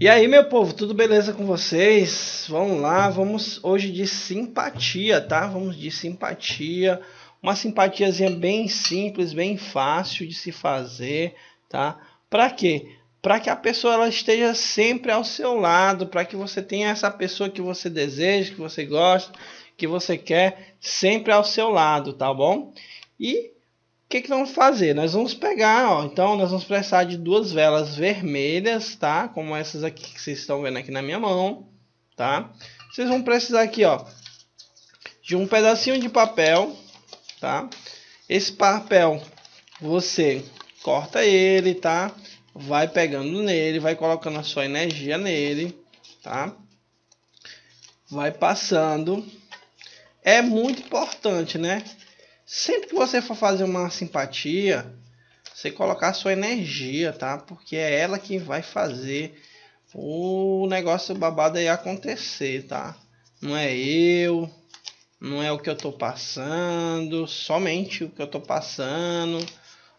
E aí, meu povo, tudo beleza com vocês? Vamos lá, vamos hoje de simpatia, tá? Vamos de simpatia. Uma simpatiazinha bem simples, bem fácil de se fazer, tá? Para quê? Para que a pessoa ela esteja sempre ao seu lado, para que você tenha essa pessoa que você deseja, que você gosta, que você quer sempre ao seu lado, tá bom? E que, que vamos fazer? Nós vamos pegar, ó, então nós vamos precisar de duas velas vermelhas, tá? Como essas aqui que vocês estão vendo aqui na minha mão, tá? Vocês vão precisar aqui, ó, de um pedacinho de papel, tá? Esse papel, você corta ele, tá? Vai pegando nele, vai colocando a sua energia nele, tá? Vai passando. É muito importante, né? Sempre que você for fazer uma simpatia, você colocar sua energia, tá? Porque é ela que vai fazer o negócio babado aí acontecer, tá? Não é eu, não é o que eu tô passando, somente o que eu tô passando,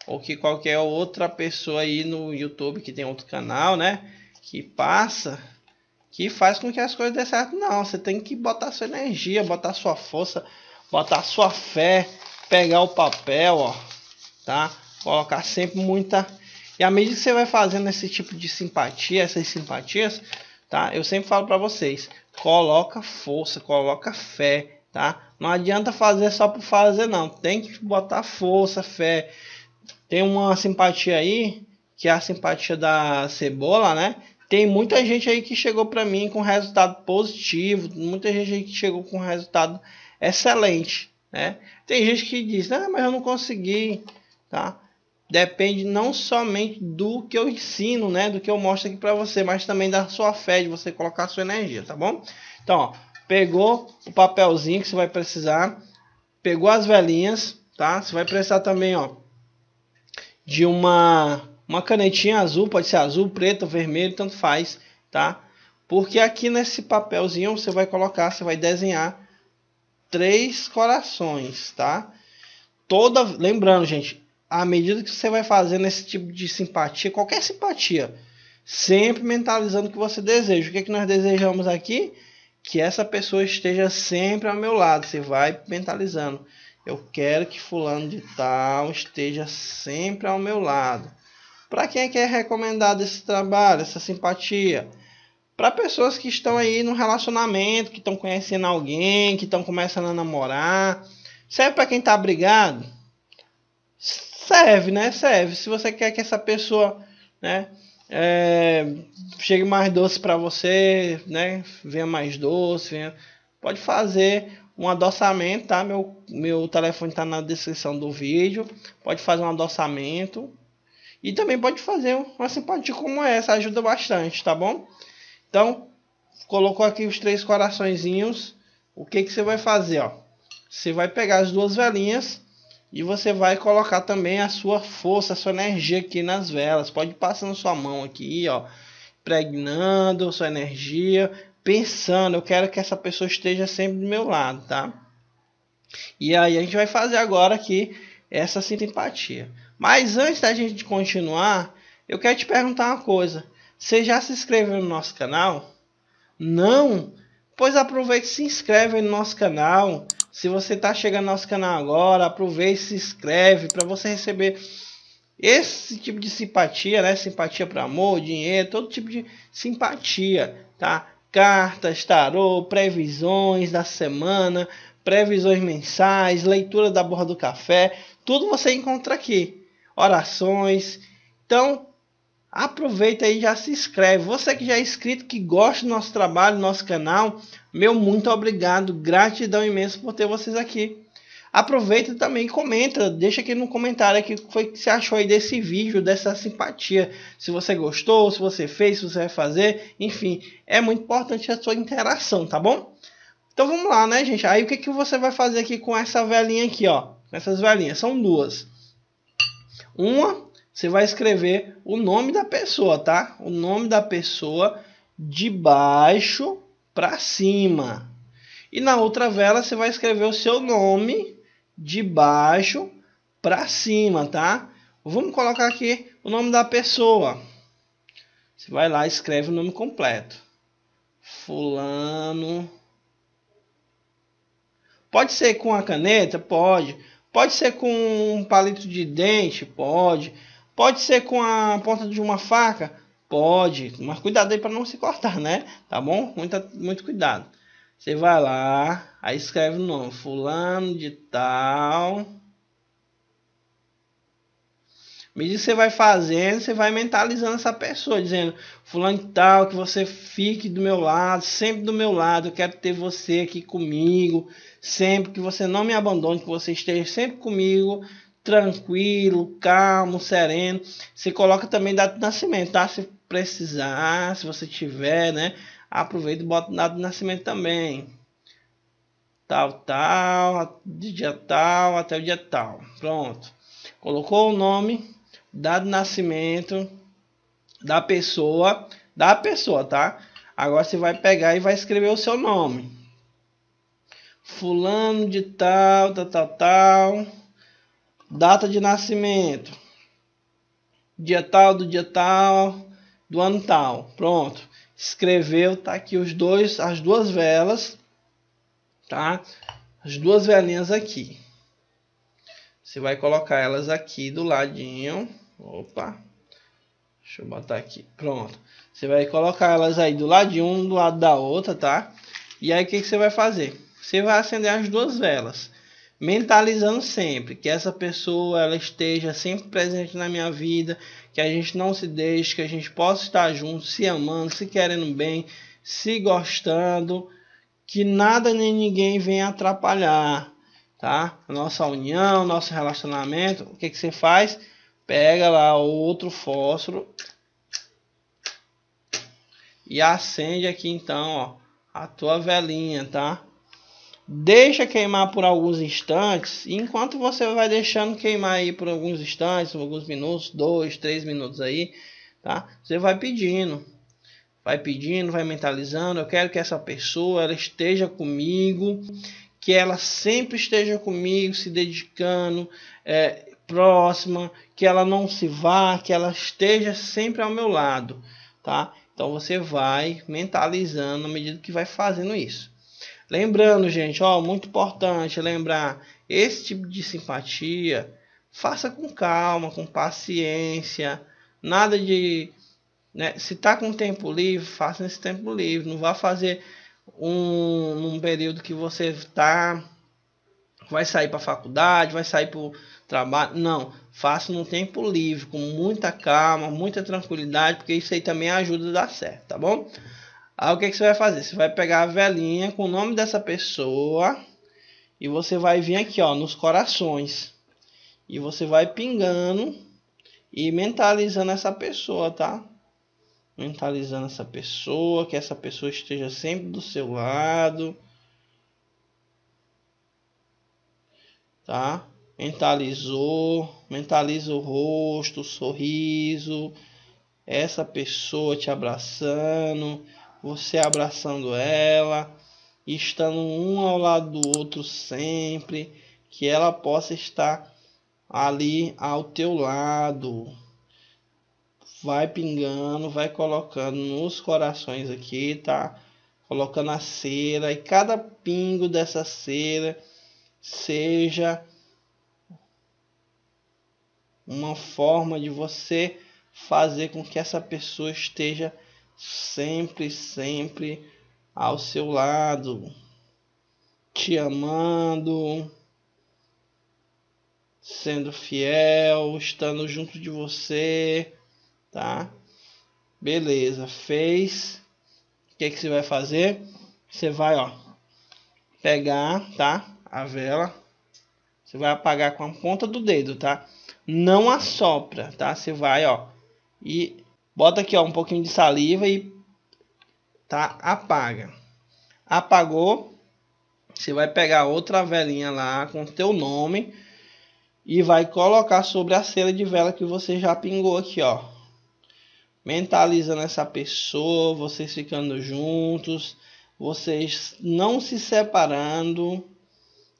ou que qualquer outra pessoa aí no YouTube que tem outro canal, né? Que passa, que faz com que as coisas dê certo. Não, você tem que botar sua energia, botar sua força, botar sua fé, pegar o papel, ó, tá? Colocar sempre muita... E à medida que você vai fazendo esse tipo de simpatia, essas simpatias, tá? Eu sempre falo para vocês, coloca força, coloca fé, tá? Não adianta fazer só por fazer, não. Tem que botar força, fé. Tem uma simpatia aí, que é a simpatia da cebola, né? Tem muita gente aí que chegou para mim com resultado positivo, muita gente aí que chegou com resultado excelente, né? Tem gente que diz, ah, mas eu não consegui, tá? Depende não somente do que eu ensino, né, do que eu mostro aqui para você, mas também da sua fé, de você colocar sua energia, tá bom? Então, ó, pegou o papelzinho que você vai precisar, pegou as velhinhas, tá? Você vai precisar também, ó, de uma uma canetinha azul, pode ser azul, preto, vermelho, tanto faz, tá? Porque aqui nesse papelzinho você vai colocar, você vai desenhar três corações, tá? Toda, lembrando, gente, à medida que você vai fazendo esse tipo de simpatia, qualquer simpatia, sempre mentalizando o que você deseja. O que, é que nós desejamos aqui? Que essa pessoa esteja sempre ao meu lado. Você vai mentalizando. Eu quero que fulano de tal esteja sempre ao meu lado. Para quem é que é recomendado esse trabalho, essa simpatia? para pessoas que estão aí no relacionamento, que estão conhecendo alguém, que estão começando a namorar. Serve para quem está brigado? Serve, né? Serve. Se você quer que essa pessoa, né, é, chegue mais doce para você, né, venha mais doce, venha... pode fazer um adoçamento, tá? Meu, meu telefone está na descrição do vídeo. Pode fazer um adoçamento. E também pode fazer uma simpatia como essa, ajuda bastante, tá bom? Então, colocou aqui os três coraçõezinhos. O que, que você vai fazer? Ó? Você vai pegar as duas velinhas e você vai colocar também a sua força, a sua energia aqui nas velas. Pode passar na sua mão aqui, ó, pregnando sua energia, pensando, eu quero que essa pessoa esteja sempre do meu lado, tá? E aí a gente vai fazer agora aqui essa simpatia. Mas antes da gente continuar, eu quero te perguntar uma coisa. Você já se inscreveu no nosso canal? Não? Pois aproveite e se inscreve no nosso canal. Se você está chegando no nosso canal agora, aproveite e se inscreve para você receber esse tipo de simpatia, né? Simpatia para amor, dinheiro, todo tipo de simpatia, tá? Cartas, tarô, previsões da semana, previsões mensais, leitura da borra do café, tudo você encontra aqui. Orações. Então, Aproveita aí e já se inscreve. Você que já é inscrito, que gosta do nosso trabalho, do nosso canal, meu muito obrigado, gratidão imenso por ter vocês aqui. Aproveita também e comenta, deixa aqui no comentário aqui o que você achou aí desse vídeo, dessa simpatia. Se você gostou, se você fez, se você vai fazer, enfim, é muito importante a sua interação, tá bom? Então vamos lá, né, gente? Aí o que, que você vai fazer aqui com essa velhinha aqui, ó? essas velhinhas, são duas. Uma você vai escrever o nome da pessoa, tá? O nome da pessoa de baixo para cima. E na outra vela você vai escrever o seu nome de baixo para cima, tá? Vamos colocar aqui o nome da pessoa. Você vai lá e escreve o nome completo. Fulano. Pode ser com a caneta? Pode. Pode ser com um palito de dente? Pode. Pode ser com a ponta de uma faca? Pode, mas cuidado aí para não se cortar, né? Tá bom? Muito, muito cuidado. Você vai lá, aí escreve o nome, fulano de tal. diz que você vai fazendo, você vai mentalizando essa pessoa, dizendo, fulano de tal, que você fique do meu lado, sempre do meu lado, eu quero ter você aqui comigo, sempre que você não me abandone, que você esteja sempre comigo, tranquilo, calmo, sereno. Você coloca também data de nascimento, tá? Se precisar, se você tiver, né? Aproveita e bota data de nascimento também. Tal, tal, de dia tal até o dia tal. Pronto. Colocou o nome, data de nascimento da pessoa, da pessoa, tá? Agora você vai pegar e vai escrever o seu nome. Fulano de tal, tal, tal, tal data de nascimento, dia tal do dia tal, do ano tal. Pronto. Escreveu, tá aqui os dois, as duas velas, tá? As duas velinhas aqui. Você vai colocar elas aqui do ladinho. Opa. Deixa eu botar aqui. Pronto. Você vai colocar elas aí do lado de um, do lado da outra, tá? E aí o que, que você vai fazer? Você vai acender as duas velas mentalizando sempre que essa pessoa ela esteja sempre presente na minha vida, que a gente não se deixe, que a gente possa estar junto, se amando, se querendo bem, se gostando, que nada nem ninguém venha atrapalhar, tá? Nossa união, nosso relacionamento. O que que você faz? Pega lá outro fósforo e acende aqui então, ó, a tua velinha, tá? Deixa queimar por alguns instantes. enquanto você vai deixando queimar aí por alguns instantes, alguns minutos, dois, três minutos aí, tá? Você vai pedindo, vai pedindo, vai mentalizando. Eu quero que essa pessoa ela esteja comigo, que ela sempre esteja comigo, se dedicando, é, próxima, que ela não se vá, que ela esteja sempre ao meu lado, tá? Então você vai mentalizando à medida que vai fazendo isso. Lembrando, gente, ó, muito importante lembrar, esse tipo de simpatia, faça com calma, com paciência, nada de, né, se tá com tempo livre, faça nesse tempo livre, não vá fazer um, num período que você tá vai sair para faculdade, vai sair para trabalho, não, faça num tempo livre, com muita calma, muita tranquilidade, porque isso aí também ajuda a dar certo, tá bom? Aí o que, é que você vai fazer? Você vai pegar a velhinha com o nome dessa pessoa e você vai vir aqui ó, nos corações e você vai pingando e mentalizando essa pessoa, tá? Mentalizando essa pessoa, que essa pessoa esteja sempre do seu lado. Tá? Mentalizou, mentaliza o rosto, o sorriso, essa pessoa te abraçando, você abraçando ela, estando um ao lado do outro sempre, que ela possa estar ali ao teu lado. Vai pingando, vai colocando nos corações aqui, tá? Colocando a cera e cada pingo dessa cera seja uma forma de você fazer com que essa pessoa esteja sempre, sempre ao seu lado, te amando, sendo fiel, estando junto de você, tá? Beleza, fez. O que, é que você vai fazer? Você vai, ó, pegar, tá? A vela. Você vai apagar com a ponta do dedo, tá? Não assopra, tá? Você vai, ó, e Bota aqui, ó, um pouquinho de saliva e tá apaga. Apagou, você vai pegar outra velinha lá com o teu nome e vai colocar sobre a cera de vela que você já pingou aqui, ó. Mentalizando essa pessoa, vocês ficando juntos, vocês não se separando,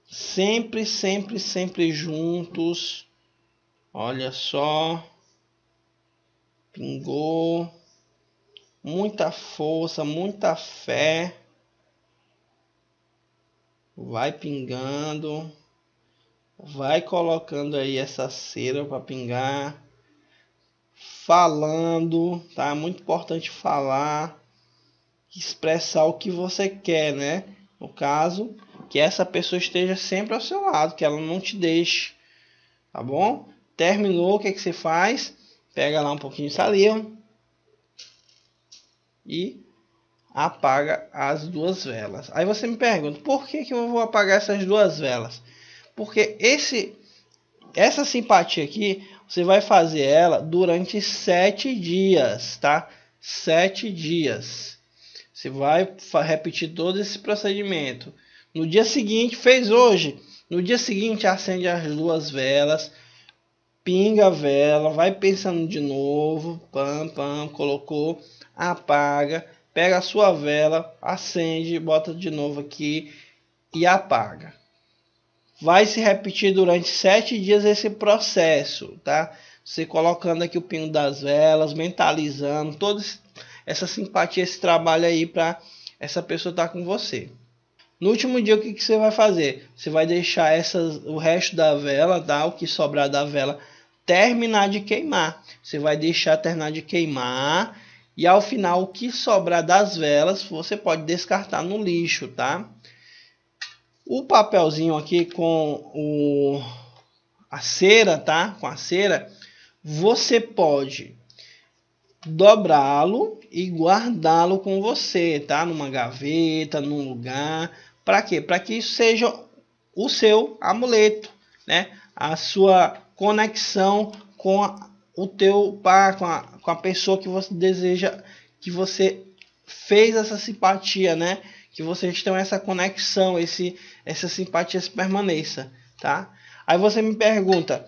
sempre, sempre, sempre juntos. Olha só. Pingou. Muita força, muita fé. Vai pingando. Vai colocando aí essa cera para pingar. Falando, tá? muito importante falar, expressar o que você quer, né? No caso, que essa pessoa esteja sempre ao seu lado, que ela não te deixe, tá bom? Terminou, o que, é que você faz? pega lá um pouquinho de saliva e apaga as duas velas. Aí você me pergunta, por que, que eu vou apagar essas duas velas? Porque esse, essa simpatia aqui, você vai fazer ela durante sete dias, tá? Sete dias. Você vai repetir todo esse procedimento. No dia seguinte, fez hoje. No dia seguinte, acende as duas velas pinga a vela, vai pensando de novo, pam, pam, colocou, apaga, pega a sua vela, acende, bota de novo aqui e apaga. Vai se repetir durante sete dias esse processo, tá? Você colocando aqui o pingo das velas, mentalizando, toda essa simpatia, esse trabalho aí para essa pessoa estar tá com você. No último dia, o que, que você vai fazer? Você vai deixar essas, o resto da vela, tá? o que sobrar da vela, terminar de queimar. Você vai deixar terminar de queimar e ao final o que sobrar das velas você pode descartar no lixo, tá? O papelzinho aqui com o a cera, tá? Com a cera, você pode dobrá-lo e guardá-lo com você, tá? Numa gaveta, num lugar, para quê? Para que isso seja o seu amuleto, né? A sua conexão com a, o teu par, com a, com a pessoa que você deseja, que você fez essa simpatia, né? Que vocês tenham essa conexão, esse, essa simpatia se permaneça, tá? Aí você me pergunta,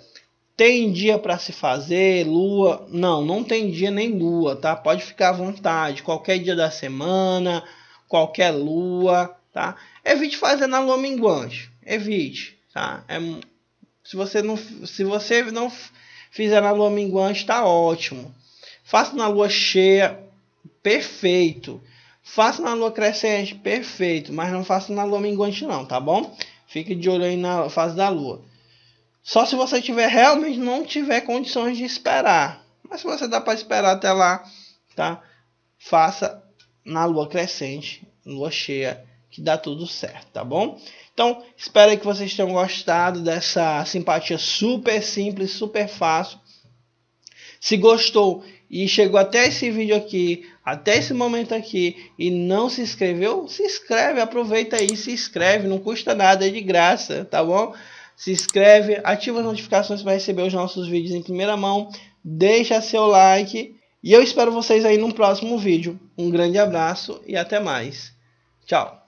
tem dia para se fazer, lua? Não, não tem dia nem lua, tá? Pode ficar à vontade, qualquer dia da semana, qualquer lua, tá? Evite fazer na lua minguante, evite, tá? É se você não, se você não fizer na lua minguante, está ótimo. Faça na lua cheia, perfeito. Faça na lua crescente, perfeito. Mas não faça na lua minguante não, tá bom? Fique de olho aí na fase da lua. Só se você tiver realmente não tiver condições de esperar. Mas se você dá para esperar até lá, tá? Faça na lua crescente, lua cheia que dá tudo certo, tá bom? Então, espero que vocês tenham gostado dessa simpatia super simples, super fácil. Se gostou e chegou até esse vídeo aqui, até esse momento aqui e não se inscreveu, se inscreve, aproveita aí, se inscreve, não custa nada, é de graça, tá bom? Se inscreve, ativa as notificações para receber os nossos vídeos em primeira mão, deixa seu like e eu espero vocês aí no próximo vídeo. Um grande abraço e até mais. Tchau!